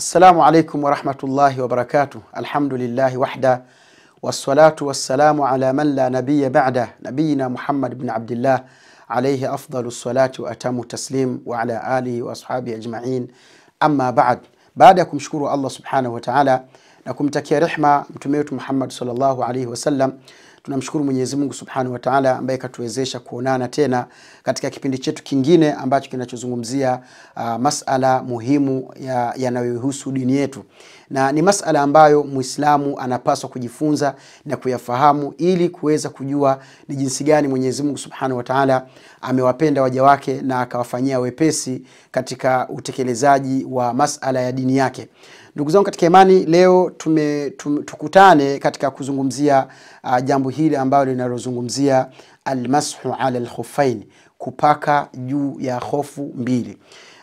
السلام عليكم ورحمة الله وبركاته الحمد لله وحده والصلاة والسلام على من لا نبي بعده نبينا محمد بن عبد الله عليه أفضل الصلاة وأتم التسليم وعلى آله وأصحابه أجمعين أما بعد بعدكم شكروا الله سبحانه وتعالى نكم تكي رحمة kumtakia محمد صلى الله عليه وسلم Tunamshukuru Mwenyezi Mungu Subhanahu wa Ta'ala ambaye katuwezesha kuonana tena katika kipindi chetu kingine ambacho kinachozungumzia uh, masala muhimu yanayohusu ya dini yetu, na ni masala ambayo Muislamu anapaswa kujifunza na kuyafahamu ili kuweza kujua ni jinsi gani Mwenyezi Mungu Subhanahu wa Ta'ala amewapenda waja wake na akawafanyia wepesi katika utekelezaji wa masala ya dini yake. Ndugu zangu katika imani, leo tume, tum, tukutane katika kuzungumzia uh, jambo hili ambalo linalozungumzia almashu ala lkhufaini kupaka juu ya hofu mbili.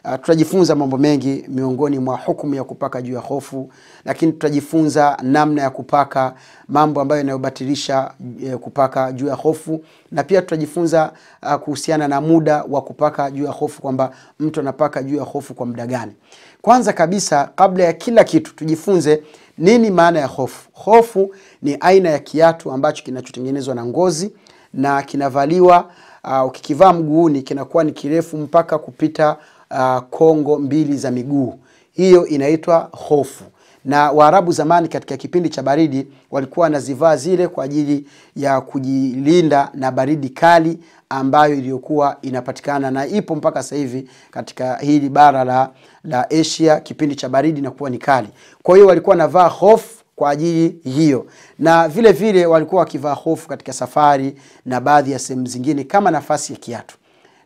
Uh, tutajifunza mambo mengi miongoni mwa hukumu ya kupaka juu ya hofu, lakini tutajifunza namna ya kupaka, mambo ambayo yanayobatilisha eh, kupaka juu ya hofu, na pia tutajifunza uh, kuhusiana na muda wa kupaka juu ya hofu, kwamba mtu anapaka juu ya hofu kwa muda gani. Kwanza kabisa, kabla ya kila kitu, tujifunze nini maana ya hofu. Hofu ni aina ya kiatu ambacho kinachotengenezwa na ngozi na kinavaliwa, ah, ukikivaa mguuni, kinakuwa ni kirefu mpaka kupita uh, kongo mbili za miguu. Hiyo inaitwa hofu na Waarabu zamani katika kipindi cha baridi walikuwa wanazivaa zile kwa ajili ya kujilinda na baridi kali ambayo iliyokuwa inapatikana na ipo mpaka sasa hivi katika hili bara la, la Asia. Kipindi cha baridi kuwa ni kali, kwa hiyo walikuwa wanavaa hofu kwa ajili hiyo, na vile vile walikuwa wakivaa hofu katika safari na baadhi ya sehemu zingine kama nafasi ya kiatu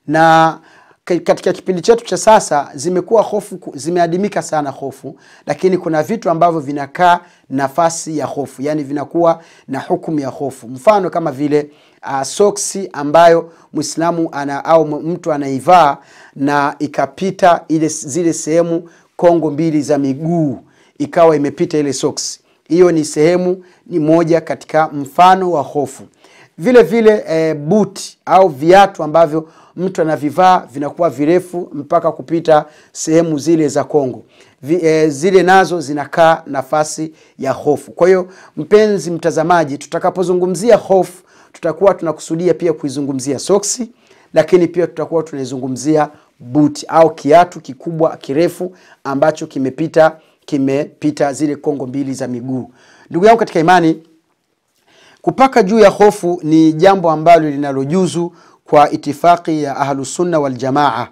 na katika kipindi chetu cha sasa zimekuwa hofu, zimeadimika sana hofu, lakini kuna vitu ambavyo vinakaa nafasi ya hofu, yani vinakuwa na hukumu ya hofu. Mfano kama vile uh, soksi ambayo Muislamu ana au mtu anaivaa na ikapita ile zile sehemu kongo mbili za miguu, ikawa imepita ile soksi, hiyo ni sehemu ni moja katika mfano wa hofu. Vile vile e, buti au viatu ambavyo mtu anavivaa vinakuwa virefu mpaka kupita sehemu zile za Kongo. Vi, e, zile nazo zinakaa nafasi ya hofu. Kwa hiyo mpenzi mtazamaji, tutakapozungumzia hofu tutakuwa tunakusudia pia kuizungumzia soksi, lakini pia tutakuwa tunaizungumzia buti au kiatu kikubwa kirefu ambacho kimepita kimepita zile kongo mbili za miguu. Ndugu yangu katika imani, kupaka juu ya hofu ni jambo ambalo linalojuzu kwa itifaki ya Ahlusunna Waljamaa,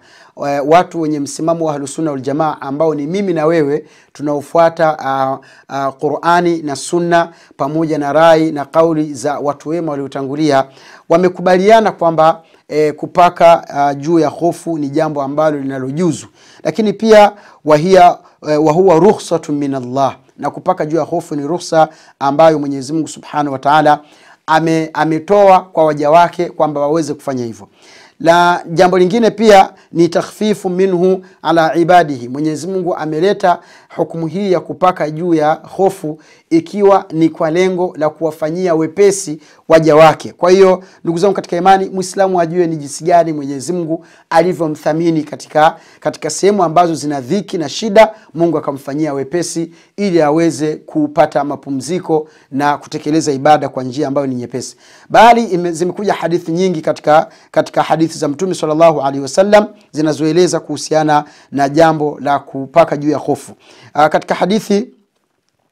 eh, watu wenye msimamo wa Ahlusunna Waljamaa ambao ni mimi na wewe tunaofuata uh, uh, Qurani na Sunna pamoja na rai na kauli za watu wema waliotangulia, wamekubaliana kwamba E, kupaka uh, juu ya hofu ni jambo ambalo linalojuzu, lakini pia wahia eh, wahuwa rukhsatun min Allah, na kupaka juu ya hofu ni ruhsa ambayo Mwenyezi Mungu Subhanahu wa Ta'ala ame, ametoa kwa waja wake kwamba waweze kufanya hivyo la jambo lingine pia ni takhfifu minhu ala ibadihi mwenyezi mungu ameleta hukumu hii ya kupaka juu ya hofu ikiwa ni kwa lengo la kuwafanyia wepesi waja wake. Kwa hiyo ndugu zangu katika imani, Mwislamu ajue ni jinsi gani Mwenyezi Mungu alivyomthamini katika, katika sehemu ambazo zina dhiki na shida, Mungu akamfanyia wepesi ili aweze kupata mapumziko na kutekeleza ibada kwa njia ambayo ni nyepesi. Bali zimekuja hadithi nyingi katika, katika hadithi za Mtume sallallahu alaihi wasallam zinazoeleza kuhusiana na jambo la kupaka juu ya hofu. Ah, katika hadithi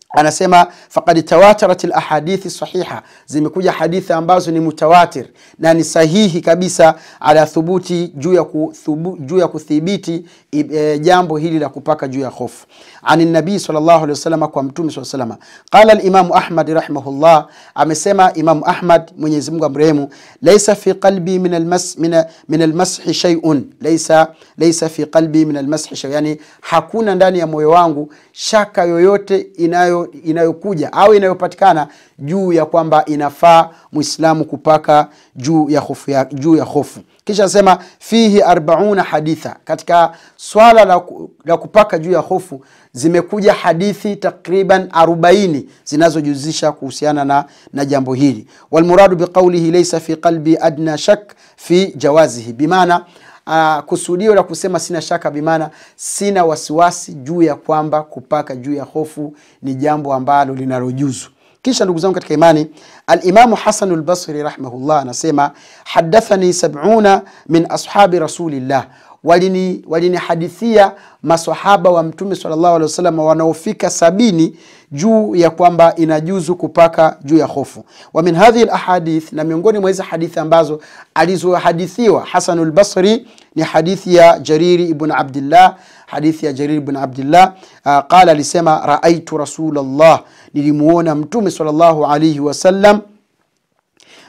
anasema faqad tawatarat lahadithi sahiha, zimekuja hadithi ambazo ni mutawatir na ni sahihi kabisa ala thubuti juu ya, kuthubu, juu ya kuthibiti e, jambo hili la kupaka juu ya hofu. Ani nabii sallallahu alaihi wasallam, kwa mtume sallallahu alaihi wasallam. Qala limamu Ahmad rahimahullah, amesema Imamu Ahmad, Mwenyezi Mungu amrehemu, laisa fi qalbi min almas, min, min almashi shay'un laisa, laisa fi qalbi min almashi shay'un, yani hakuna ndani ya moyo wangu shaka yoyote inayo inayo inayokuja au inayopatikana juu ya kwamba inafaa Muislamu kupaka juu ya hofu ya, juu ya hofu. Kisha anasema fihi 40 haditha. Katika swala la, la kupaka juu ya hofu zimekuja hadithi takriban 40 zinazojuzisha kuhusiana na, na jambo hili. Walmuradu biqaulihi laysa fi qalbi adna shak fi jawazihi, bimaana uh, kusudio la kusema sina shaka bimana sina wasiwasi juu ya kwamba kupaka juu ya hofu ni jambo ambalo linalojuzu kisha ndugu zangu katika imani alimamu hasan lbasri rahimahullah anasema hadathani sabuna min ashabi rasulillah walini walinihadithia maswahaba wa Mtume sallallahu alaihi wasallam wanaofika sabini juu ya kwamba inajuzu kupaka juu ya hofu. Wa min hadhihi alahadith, na miongoni mwa hizi hadithi ambazo alizohadithiwa Hasan lbasri ni hadithi ya Jariri ibn Abdillah, hadithi ya Jariri ibn Abdillah uh, qala, alisema raaitu Rasulullah, nilimuona Mtume sallallahu alaihi wasallam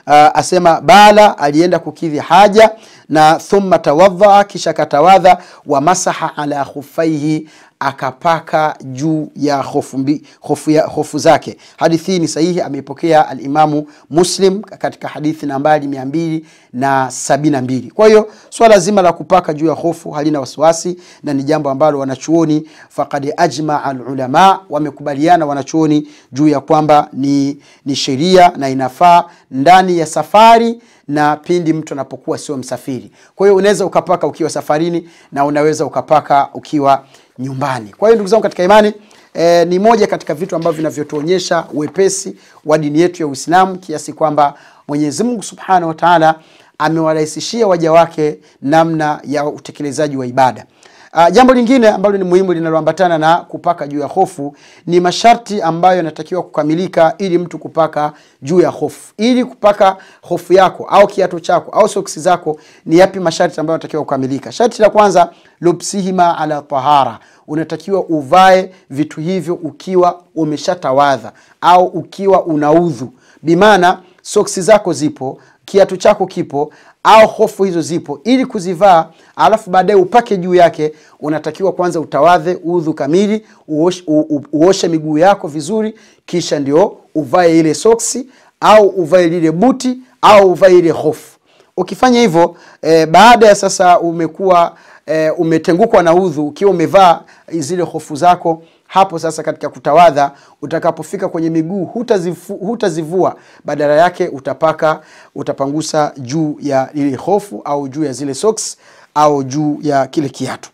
uh, asema bala, alienda kukidhi haja na thumma tawadhaa, kisha katawadha, wa masaha ala khufaihi akapaka juu ya hofu, hofu, ya, hofu zake. Hadithi hii ni sahihi, ameipokea alimamu Muslim katika hadithi nambari 272. Kwa hiyo swala zima la kupaka juu ya hofu halina wasiwasi na ni jambo ambalo wanachuoni faqad ajma alulama, wamekubaliana wanachuoni juu ya kwamba ni, ni sheria na inafaa ndani ya safari na pindi mtu anapokuwa sio msafiri. Kwa hiyo unaweza ukapaka ukiwa safarini na unaweza ukapaka ukiwa nyumbani. Kwa hiyo ndugu zangu katika imani e, ni moja katika vitu ambavyo vinavyotuonyesha wepesi wa dini yetu ya Uislamu kiasi kwamba Mwenyezi Mungu Subhanahu wa Ta'ala amewarahisishia waja wake namna ya utekelezaji wa ibada. Uh, jambo lingine ambalo ni muhimu linaloambatana na kupaka juu ya hofu ni masharti ambayo yanatakiwa kukamilika ili mtu kupaka juu ya hofu. Ili kupaka hofu yako au kiatu chako au soksi zako, ni yapi masharti ambayo yanatakiwa kukamilika? Sharti la kwanza, lubsihima ala tahara, unatakiwa uvae vitu hivyo ukiwa umeshatawadha au ukiwa unaudhu, bimaana soksi zako zipo kiatu chako kipo, au hofu hizo zipo, ili kuzivaa alafu baadaye upake juu yake, unatakiwa kwanza utawadhe udhu kamili, uoshe, miguu yako vizuri, kisha ndio uvae ile soksi au uvae lile buti au uvae ile hofu. Ukifanya hivyo e, baada ya sasa umekuwa e, umetengukwa na udhu ukiwa umevaa zile hofu zako hapo sasa katika kutawadha, utakapofika kwenye miguu hutazifu, hutazivua, badala yake utapaka utapangusa juu ya lile hofu au juu ya zile socks au juu ya kile kiatu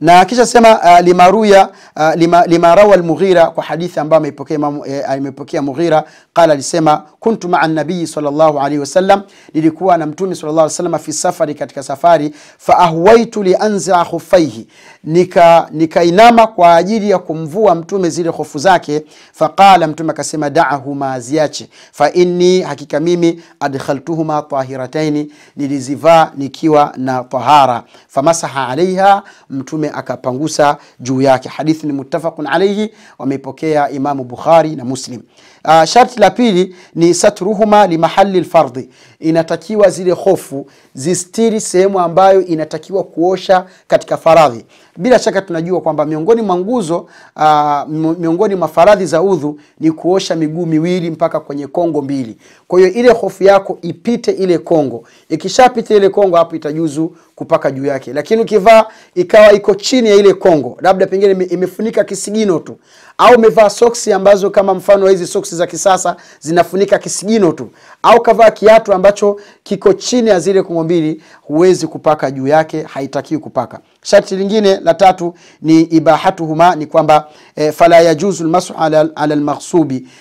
na kisha sema uh, limaruya uh, lima, limarawa al-Mughira kwa hadithi ambayo ameipokea eh, amepokea Mughira qala alisema kuntu ma'a an-nabii sallallahu alayhi wasallam nilikuwa na mtume sallallahu alayhi wasallam fi safari katika safari fa ahwaitu li anza khufaihi nika nikainama kwa ajili ya kumvua mtume zile hofu zake faqala mtume akasema da'ahu ziache fa inni hakika mimi adkhaltuhuma tahirataini nilizivaa nikiwa na tahara famasaha alaiha mtume akapangusa juu yake hadithi ni muttafaqun alaihi wameipokea imamu bukhari na muslim uh, sharti la pili ni satruhuma limahali lfardhi inatakiwa zile hofu zistiri sehemu ambayo inatakiwa kuosha katika faradhi bila shaka tunajua kwamba miongoni mwa nguzo uh, miongoni mwa faradhi za udhu ni kuosha miguu miwili mpaka kwenye kongo mbili. Kwa hiyo ile hofu yako ipite ile kongo, ikishapita ile kongo, hapo itajuzu kupaka juu yake. Lakini ukivaa ikawa iko chini ya ile kongo, labda pengine imefunika kisigino tu, au umevaa soksi ambazo kama mfano hizi soksi za kisasa zinafunika kisigino tu, au kavaa kiatu ambacho kiko chini ya zile kungo mbili, huwezi kupaka juu yake, haitakiwi kupaka. Sharti lingine la tatu ni ibahatuhuma, ni kwamba e, fala yajuzu lmasu ala, ala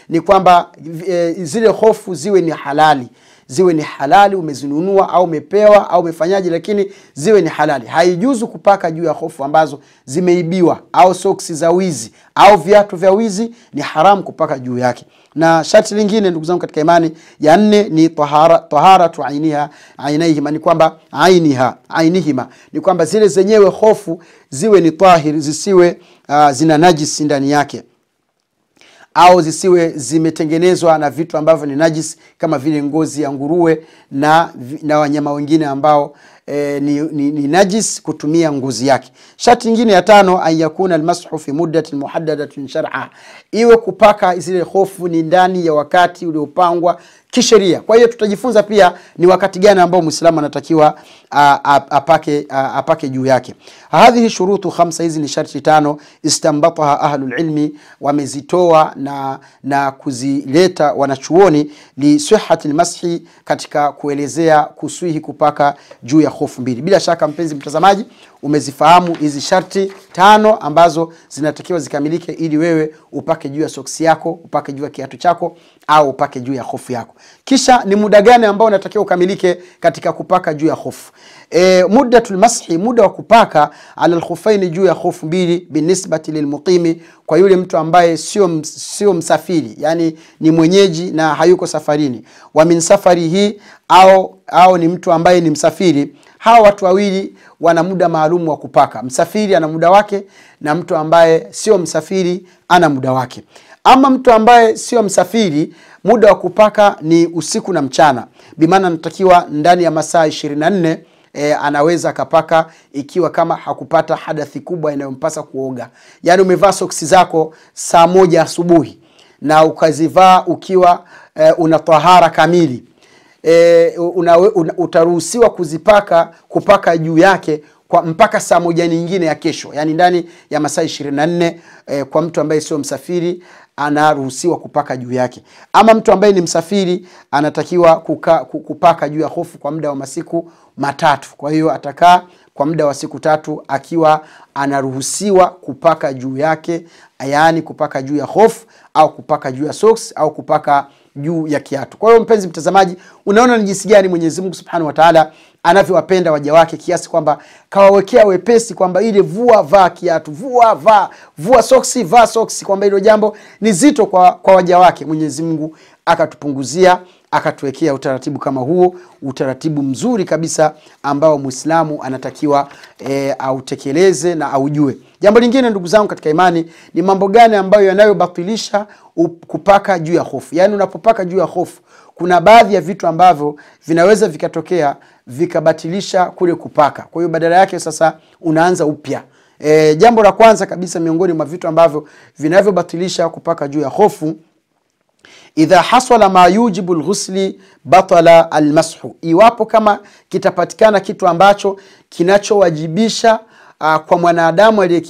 ni kwamba e, zile hofu ziwe ni halali ziwe ni halali, umezinunua au umepewa au umefanyaje, lakini ziwe ni halali. Haijuzu kupaka juu ya hofu ambazo zimeibiwa au soksi za wizi au viatu vya wizi, ni haramu kupaka juu yake. Na sharti lingine ndugu zangu katika imani ya nne ni tahara taharatu ainiha ainaihima, ni kwamba ainiha ainihima, ni kwamba zile zenyewe hofu ziwe ni tahir, zisiwe uh, zina najisi ndani yake au zisiwe zimetengenezwa na vitu ambavyo ni najis kama vile ngozi ya nguruwe na, na wanyama wengine ambao e, ni, ni, ni najis kutumia ngozi yake. Sharti nyingine ya tano, anyakuna almashu fi muddatin muhaddadatin shar'a, iwe kupaka zile hofu ni ndani ya wakati uliopangwa kisheria. Kwa hiyo tutajifunza pia ni wakati gani ambao Muislamu anatakiwa apake, apake juu yake. Hadhihi shurutu khamsa, hizi ni sharti tano, istambataha ahlul ilmi, wamezitoa na, na kuzileta wanachuoni, li sihhati lmashi, katika kuelezea kuswihi kupaka juu ya hofu mbili. Bila shaka mpenzi mtazamaji, umezifahamu hizi sharti tano ambazo zinatakiwa zikamilike ili wewe upake juu ya soksi yako, upake juu ya kiatu chako au upake juu ya hofu yako kisha ni muda gani ambao unatakiwa ukamilike katika kupaka juu ya hofu e, muddatul mashi muda wa kupaka ala alkhufaini juu ya hofu mbili binisbati lilmuqimi kwa yule mtu ambaye sio sio msafiri yani ni mwenyeji na hayuko safarini wa min safari hii au au ni mtu ambaye ni msafiri hawa watu wawili wana muda maalum wa kupaka msafiri ana muda wake na mtu ambaye sio msafiri ana muda wake ama mtu ambaye sio msafiri muda wa kupaka ni usiku na mchana bimana anatakiwa ndani ya masaa 24 e, eh, anaweza akapaka ikiwa kama hakupata hadathi kubwa inayompasa kuoga yaani umevaa soksi zako saa moja asubuhi na ukazivaa ukiwa e, una tahara kamili e, eh, una, una, utaruhusiwa kuzipaka kupaka juu yake kwa mpaka saa moja nyingine ya kesho yaani ndani ya masaa 24 e, kwa mtu ambaye sio msafiri anaruhusiwa kupaka juu yake, ama mtu ambaye ni msafiri anatakiwa kuka, kupaka juu ya hofu kwa muda wa masiku matatu. Kwa hiyo atakaa kwa muda wa siku tatu akiwa anaruhusiwa kupaka juu yake, yaani kupaka juu ya hofu au kupaka juu ya socks au kupaka juu ya kiatu. Kwa hiyo mpenzi mtazamaji, unaona ni jinsi gani Mwenyezi Mungu Subhanahu wa Ta'ala anavyowapenda waja wake kiasi kwamba kawawekea wepesi kwamba ile vua vaa kiatu vua vaa vua soksi vaa soksi kwamba hilo jambo ni zito kwa, kwa waja wake mwenyezi mungu akatupunguzia akatuwekea utaratibu kama huo utaratibu mzuri kabisa ambao mwislamu anatakiwa e, autekeleze na aujue jambo lingine ndugu zangu katika imani ni mambo gani ambayo yanayobatilisha kupaka juu ya hofu yaani unapopaka juu ya hofu kuna baadhi ya vitu ambavyo vinaweza vikatokea vikabatilisha kule kupaka. Kwa hiyo badala yake sasa unaanza upya. E, jambo la kwanza kabisa miongoni mwa vitu ambavyo vinavyobatilisha kupaka juu ya hofu idha hasala ma yujibu lghusli batala almashu, iwapo kama kitapatikana kitu ambacho kinachowajibisha aa, ah, kwa mwanadamu eh,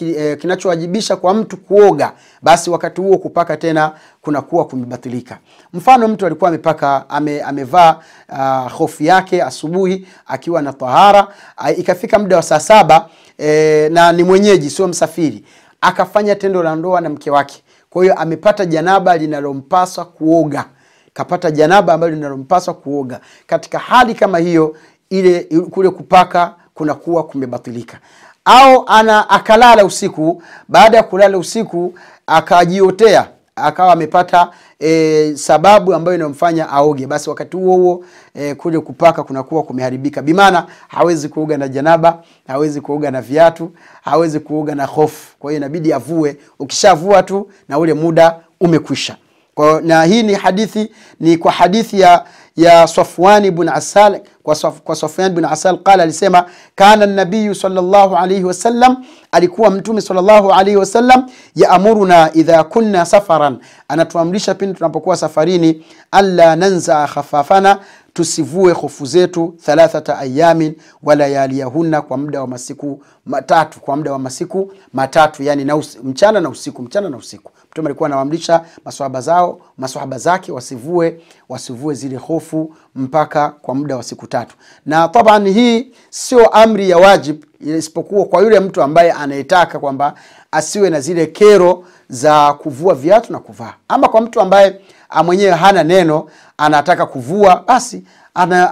eh, kinachowajibisha kwa mtu kuoga, basi wakati huo kupaka tena kunakuwa kumebatilika. Mfano, mtu alikuwa amepaka ame, amevaa uh, hofu yake asubuhi akiwa na tahara, uh, ikafika muda wa saa saba eh, na ni mwenyeji sio msafiri, akafanya tendo la ndoa na mke wake, kwa hiyo amepata janaba linalompaswa kuoga kapata janaba ambalo linalompaswa kuoga. Katika hali kama hiyo, ile kule kupaka kunakuwa kumebatilika au ana akalala usiku baada ya kulala usiku akajiotea akawa amepata e, sababu ambayo inamfanya aoge basi wakati huo huo e, kule kupaka kunakuwa kumeharibika bimaana hawezi kuoga na janaba hawezi kuoga na viatu hawezi kuoga na hofu kwa hiyo inabidi avue ukishavua tu na ule muda umekwisha kwa, na hii ni hadithi ni kwa hadithi ya ya Safwan ibn Asal kwa, Saf, kwa Safwan ibn Asal qala, alisema kana nabiyu sallallahu alayhi wasallam, alikuwa mtume sallallahu alayhi wasallam, yaamuruna idha kunna safaran, anatuamrisha pindi tunapokuwa safarini, alla nanza khafafana, tusivue hofu zetu, thalathata ayamin wa layaliyahunna, kwa muda wa masiku matatu, kwa muda wa masiku matatu, yani na usiku, mchana na usiku, mchana na usiku Mtume alikuwa anawaamrisha maswahaba zao maswahaba zake wasivue wasivue zile hofu mpaka kwa muda wa siku tatu, na taban hii sio amri ya wajib, isipokuwa kwa yule mtu ambaye anayetaka kwamba asiwe na zile kero za kuvua viatu na kuvaa, ama kwa mtu ambaye mwenyewe hana neno anataka kuvua basi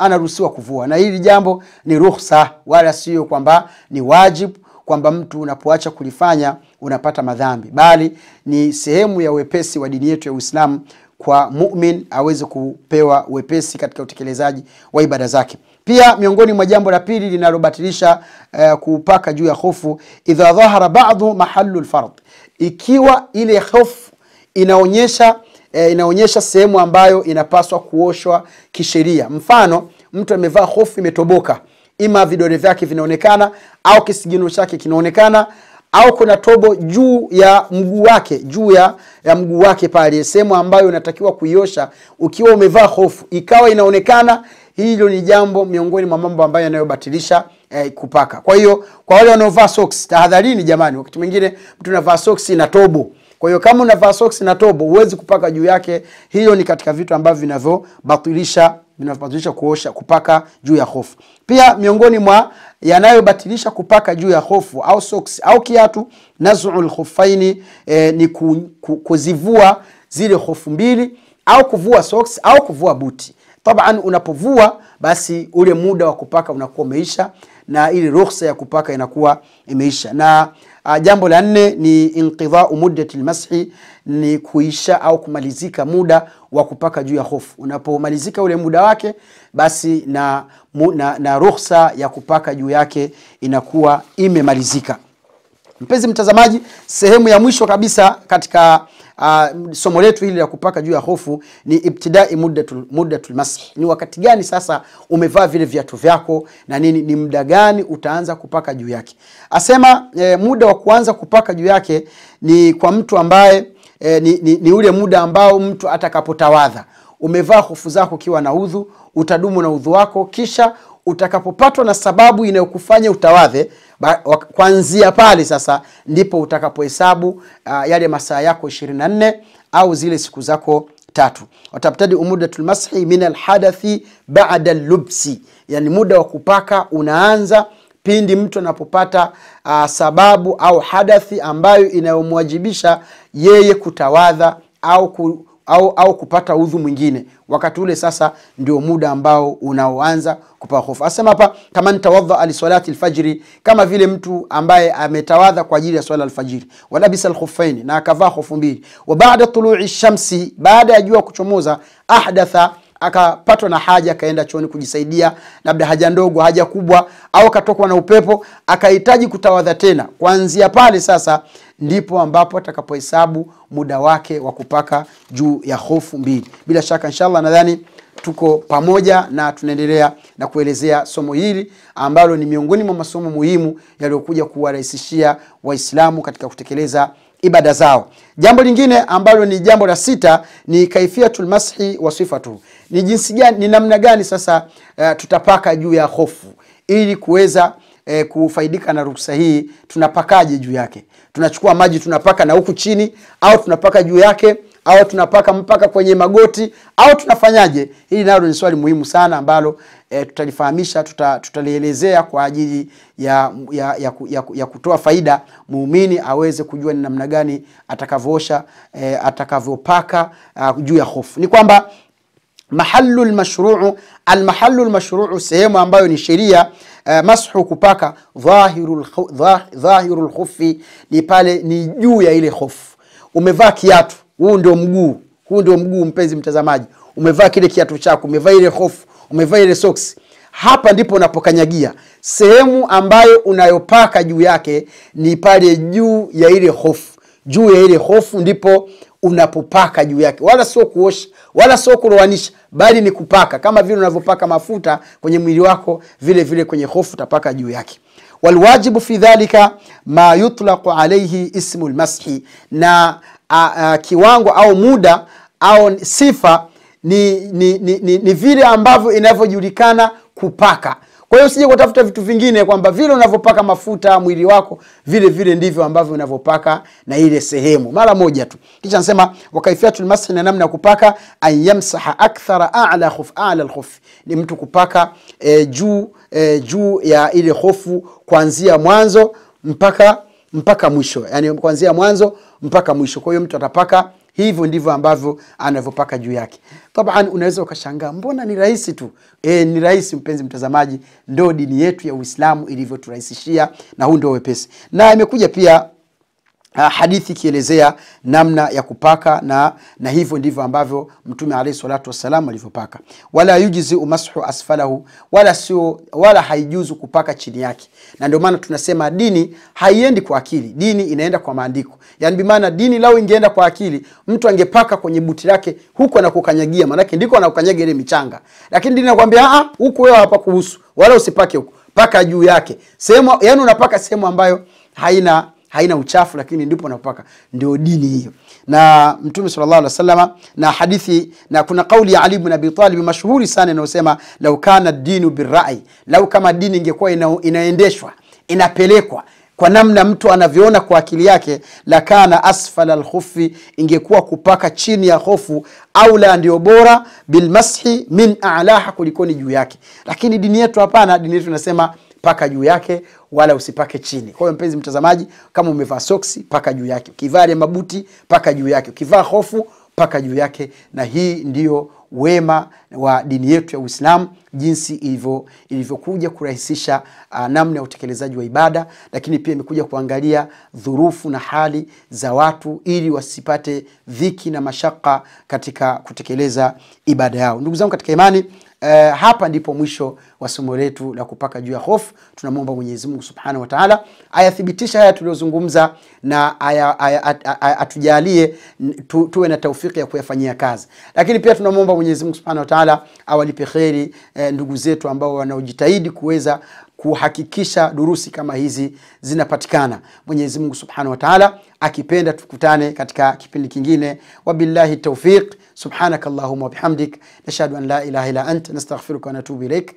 anaruhusiwa ana kuvua, na hili jambo ni ruhusa, wala sio kwamba ni wajibu kwamba mtu unapoacha kulifanya unapata madhambi, bali ni sehemu ya wepesi wa dini yetu ya Uislamu kwa mumin aweze kupewa wepesi katika utekelezaji wa ibada zake. Pia miongoni mwa jambo la pili linalobatilisha uh, eh, kupaka juu ya hofu, idha dhahara ba'dhu mahalu lfardh, ikiwa ile hofu inaonyesha E, inaonyesha sehemu ambayo inapaswa kuoshwa kisheria. Mfano, mtu amevaa hofu imetoboka, ima vidole vyake vinaonekana au kisigino chake kinaonekana au kuna tobo juu ya mguu wake juu ya, ya mguu wake pale sehemu ambayo unatakiwa kuiosha ukiwa umevaa hofu ikawa inaonekana hilo ni jambo miongoni mwa mambo ambayo yanayobatilisha eh, kupaka kwa hiyo kwa wale wanaovaa socks tahadharini jamani wakati mwingine mtu unavaa socks na tobo kwa hiyo kama unavaa socks na tobo huwezi kupaka juu yake hiyo ni katika vitu ambavyo vinavyobatilisha vinabatilisha kuosha kupaka juu ya hofu. Pia miongoni mwa yanayobatilisha kupaka juu ya hofu au socks au kiatu nazul khuffaini e, ni ku, ku, kuzivua zile hofu mbili au kuvua socks au kuvua buti. Taban, unapovua basi ule muda wa kupaka unakuwa umeisha na ili ruhusa ya kupaka inakuwa imeisha na a, ah, jambo la nne ni inqidhau muddati lmashi ni kuisha au kumalizika muda wa kupaka juu ya hofu unapomalizika ule muda wake basi na, mu, na, na ruhusa ya kupaka juu yake inakuwa imemalizika mpenzi mtazamaji sehemu ya mwisho kabisa katika uh, somo letu hili la kupaka juu ya hofu ni ibtidai muddatul, muddatul masih. Ni wakati gani sasa umevaa vile viatu vyako na nini, ni muda gani utaanza kupaka juu yake? Asema e, muda wa kuanza kupaka juu yake ni kwa mtu ambaye e, ni, ni, ni ule muda ambao mtu atakapotawadha umevaa hofu zako ukiwa na udhu, utadumu na udhu wako, kisha utakapopatwa na sababu inayokufanya utawadhe, kuanzia pale sasa ndipo utakapohesabu uh, yale masaa yako 24 au zile siku zako tatu. Watabtadi umudatul mashi min alhadathi bada lubsi, yani muda wa kupaka unaanza pindi mtu anapopata uh, sababu au hadathi ambayo inayomwajibisha yeye kutawadha au ku, au, au kupata udhu mwingine wakati ule sasa ndio muda ambao unaoanza kupaa hofu. Asema hapa kama nitawadha alisalati alfajiri, kama vile mtu ambaye ametawadha kwa ajili ya swala lfajiri walabisa lhufaini na akavaa hofu mbili, wa baada tului shamsi, baada ya jua kuchomoza, ahdatha akapatwa na haja akaenda choni kujisaidia, labda haja ndogo, haja kubwa, au akatokwa na upepo akahitaji kutawadha tena. Kuanzia pale sasa ndipo ambapo atakapohesabu muda wake wa kupaka juu ya hofu mbili bila shaka inshallah nadhani tuko pamoja na tunaendelea na kuelezea somo hili ambalo ni miongoni mwa masomo muhimu yaliyokuja kuwarahisishia waislamu katika kutekeleza ibada zao jambo lingine ambalo ni jambo la sita ni kaifiatulmashi wa sifatu ni jinsi gani ni namna gani sasa uh, tutapaka juu ya hofu ili kuweza e, kufaidika na ruksa hii tunapakaje juu yake? Tunachukua maji tunapaka na huku chini, au tunapaka juu yake, au tunapaka mpaka kwenye magoti, au tunafanyaje? Hili nalo ni swali muhimu sana ambalo e, tutalifahamisha, tuta, tutalielezea kwa ajili ya, ya, ya, ya, ya kutoa faida muumini aweze kujua ni namna gani atakavyoosha e, atakavyopaka ah, juu ya hofu. Ni kwamba mahallu lmashruu almahallu lmashruu sehemu ambayo ni sheria uh, mashu kupaka dhahiru lkhufi ni pale ni juu ya ile hofu umevaa kiatu huu ndio mguu huu ndio mguu mpenzi mtazamaji umevaa kile kiatu chako umevaa ile hofu umevaa ile soksi hapa ndipo unapokanyagia sehemu ambayo unayopaka juu yake ni pale juu ya ile hofu juu ya ile hofu ndipo unapopaka juu yake, wala sio kuosha, wala sio kulowanisha, bali ni kupaka, kama vile unavyopaka mafuta kwenye mwili wako, vile vile kwenye hofu utapaka juu yake. Walwajibu fi dhalika ma yutlaqu alaihi ismu lmashi, na a, a, kiwango au muda au sifa ni, ni, ni, ni, ni vile ambavyo inavyojulikana kupaka kwa hiyo usije kutafuta vitu vingine kwamba vile unavyopaka mafuta mwili wako vile vile ndivyo ambavyo unavyopaka na ile sehemu mara moja tu. Kisha nasema wakaifiatul masih na namna ya kupaka ayamsaha akthara a'la khuf a'la alkhuf ni mtu kupaka e, juu e, juu ya ile hofu kuanzia mwanzo mpaka mpaka mwisho, yani kuanzia mwanzo mpaka mwisho. Kwa hiyo mtu atapaka Hivyo ndivyo ambavyo anavyopaka juu yake. Taban, unaweza ukashangaa mbona ni rahisi tu. E, ni rahisi mpenzi mtazamaji, ndo dini yetu ya Uislamu ilivyoturahisishia, na huu ndio wepesi, na imekuja pia Uh, hadithi ikielezea namna ya kupaka na, na hivyo ndivyo ambavyo mtume alayhi salatu wassalam alivyopaka. Wala yujizi umashu asfalahu, wala sio wala haijuzu kupaka chini yake, na ndio maana tunasema dini haiendi kwa akili, dini inaenda kwa maandiko. Yani bimaana dini lao ingeenda kwa akili, mtu angepaka kwenye buti lake huku anakukanyagia, maanake ndiko anakukanyaga ile michanga, lakini dini nakwambia ah, ah, huku wewe hapa kuhusu wala usipake huku, paka juu yake sehemu, yani unapaka sehemu ambayo haina haina uchafu, lakini ndipo napaka Ndio dini hiyo na Mtume sallallahu alaihi wasallam na hadithi, na kuna kauli ya Ali ibn Abi Talib mashuhuri sana inayosema lau kana dinu birai, lau kama dini ingekuwa ina, inaendeshwa inapelekwa kwa namna mtu anavyoona kwa akili yake, la kana asfala alkhufi, ingekuwa kupaka chini ya hofu, au la ndio bora bilmashi min alaha, kulikoni juu yake. Lakini dini yetu hapana, dini yetu inasema paka juu yake wala usipake chini. Kwa hiyo mpenzi mtazamaji, kama umevaa soksi paka juu yake, ukivaa ya mabuti paka juu yake, ukivaa hofu paka juu yake, na hii ndiyo wema wa dini yetu ya Uislamu jinsi ilivyo ilivyokuja kurahisisha uh, namna ya utekelezaji wa ibada, lakini pia imekuja kuangalia dhurufu na hali za watu ili wasipate dhiki na mashaka katika kutekeleza ibada yao. Ndugu zangu katika imani, uh, hapa ndipo mwisho wa somo letu la kupaka juu ya hofu tunamwomba mwenyezi mungu subhanahu wa Ta'ala ayathibitisha haya tuliyozungumza na aya, aya, aya, atujalie tu, tuwe na taufiki ya kuyafanyia kazi lakini pia tunamwomba Mungu subhanahu wa Ta'ala awalipe kheri eh, ndugu zetu ambao wanaojitahidi kuweza kuhakikisha durusi kama hizi zinapatikana mwenyezi mungu subhanahu wa Ta'ala akipenda tukutane katika kipindi kingine wabillahi tawfiq, subhanakallahumma wa bihamdik, nashhadu an la ilaha illa ant nastaghfiruka wa natubu ilaik